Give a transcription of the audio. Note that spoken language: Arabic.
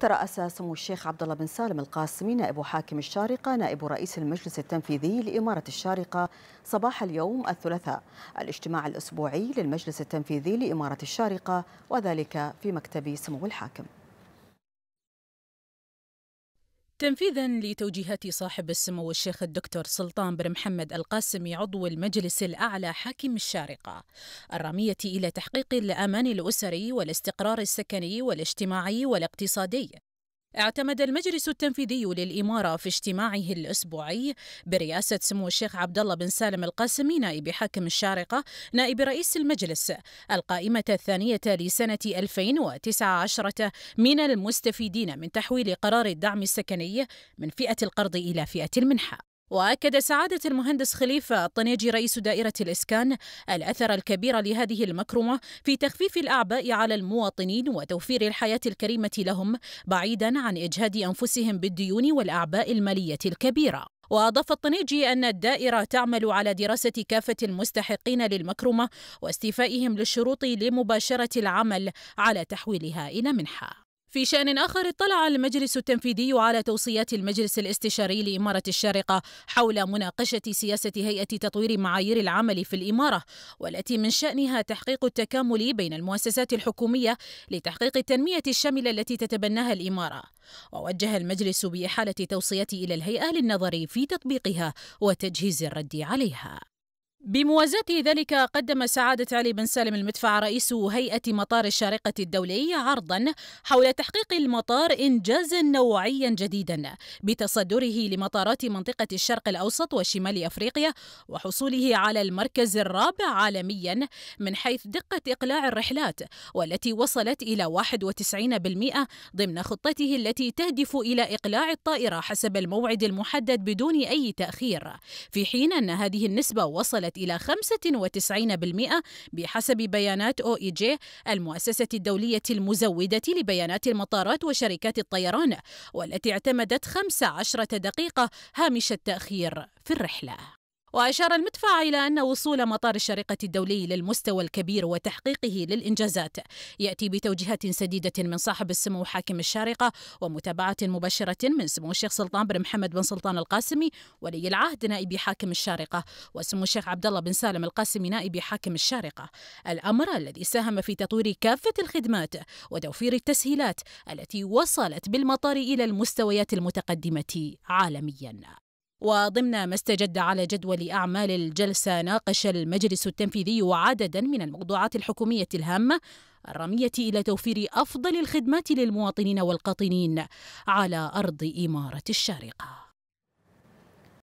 ترأس سمو الشيخ عبد الله بن سالم القاسمي نائب حاكم الشارقة نائب رئيس المجلس التنفيذي لإمارة الشارقة صباح اليوم الثلاثاء الاجتماع الأسبوعي للمجلس التنفيذي لإمارة الشارقة وذلك في مكتب سمو الحاكم تنفيذا لتوجيهات صاحب السمو الشيخ الدكتور سلطان بن محمد القاسمي عضو المجلس الاعلى حاكم الشارقه الراميه الى تحقيق الامان الاسري والاستقرار السكني والاجتماعي والاقتصادي اعتمد المجلس التنفيذي للإمارة في اجتماعه الأسبوعي برئاسة سمو الشيخ عبد الله بن سالم القاسمي نائب حاكم الشارقة نائب رئيس المجلس القائمة الثانية لسنة 2019 من المستفيدين من تحويل قرار الدعم السكني من فئة القرض إلى فئة المنحة وأكد سعادة المهندس خليفة الطنيجي رئيس دائرة الإسكان الأثر الكبير لهذه المكرمة في تخفيف الأعباء على المواطنين وتوفير الحياة الكريمة لهم بعيدا عن إجهاد أنفسهم بالديون والأعباء المالية الكبيرة وأضاف الطنيجي أن الدائرة تعمل على دراسة كافة المستحقين للمكرمة واستيفائهم للشروط لمباشرة العمل على تحويلها إلى منحة في شأن آخر اطلع المجلس التنفيذي على توصيات المجلس الاستشاري لإمارة الشارقة حول مناقشة سياسة هيئة تطوير معايير العمل في الإمارة والتي من شأنها تحقيق التكامل بين المؤسسات الحكومية لتحقيق التنمية الشاملة التي تتبناها الإمارة ووجه المجلس بإحالة توصيات إلى الهيئة للنظر في تطبيقها وتجهيز الرد عليها بموازاة ذلك قدم سعادة علي بن سالم المدفع رئيس هيئة مطار الشارقة الدولي عرضا حول تحقيق المطار إنجازا نوعيا جديدا بتصدره لمطارات منطقة الشرق الأوسط وشمال أفريقيا وحصوله على المركز الرابع عالميا من حيث دقة إقلاع الرحلات والتي وصلت إلى 91% ضمن خطته التي تهدف إلى إقلاع الطائرة حسب الموعد المحدد بدون أي تأخير في حين أن هذه النسبة وصلت إلى 95% بحسب بيانات أو إي جي المؤسسة الدولية المزودة لبيانات المطارات وشركات الطيران والتي اعتمدت 15 دقيقة هامش التأخير في الرحلة وأشار المدفع إلى أن وصول مطار الشارقة الدولي للمستوى الكبير وتحقيقه للإنجازات يأتي بتوجيهات سديدة من صاحب السمو حاكم الشارقة ومتابعة مباشرة من سمو الشيخ سلطان بن محمد بن سلطان القاسمي ولي العهد نائب حاكم الشارقة وسمو الشيخ عبد الله بن سالم القاسمي نائب حاكم الشارقة الأمر الذي ساهم في تطوير كافة الخدمات وتوفير التسهيلات التي وصلت بالمطار إلى المستويات المتقدمة عالميا وضمن ما استجد على جدول أعمال الجلسة ناقش المجلس التنفيذي عددا من الموضوعات الحكومية الهامة الرامية إلى توفير أفضل الخدمات للمواطنين والقاطنين على أرض إمارة الشارقة